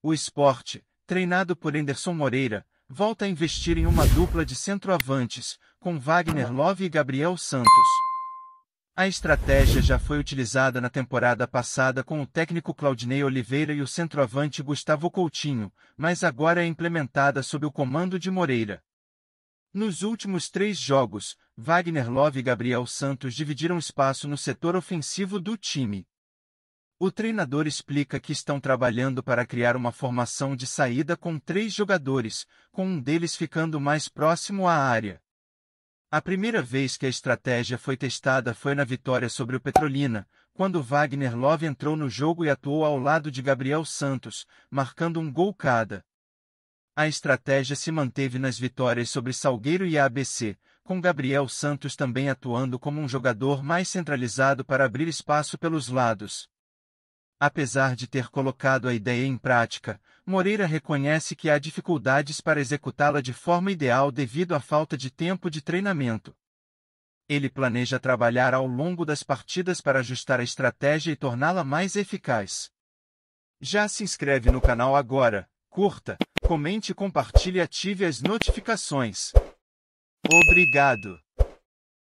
O esporte, treinado por Enderson Moreira, volta a investir em uma dupla de centroavantes, com Wagner Love e Gabriel Santos. A estratégia já foi utilizada na temporada passada com o técnico Claudinei Oliveira e o centroavante Gustavo Coutinho, mas agora é implementada sob o comando de Moreira. Nos últimos três jogos, Wagner Love e Gabriel Santos dividiram espaço no setor ofensivo do time. O treinador explica que estão trabalhando para criar uma formação de saída com três jogadores, com um deles ficando mais próximo à área. A primeira vez que a estratégia foi testada foi na vitória sobre o Petrolina, quando Wagner Love entrou no jogo e atuou ao lado de Gabriel Santos, marcando um gol cada. A estratégia se manteve nas vitórias sobre Salgueiro e ABC, com Gabriel Santos também atuando como um jogador mais centralizado para abrir espaço pelos lados. Apesar de ter colocado a ideia em prática, Moreira reconhece que há dificuldades para executá-la de forma ideal devido à falta de tempo de treinamento. Ele planeja trabalhar ao longo das partidas para ajustar a estratégia e torná-la mais eficaz. Já se inscreve no canal agora, curta, comente, compartilhe e ative as notificações. Obrigado!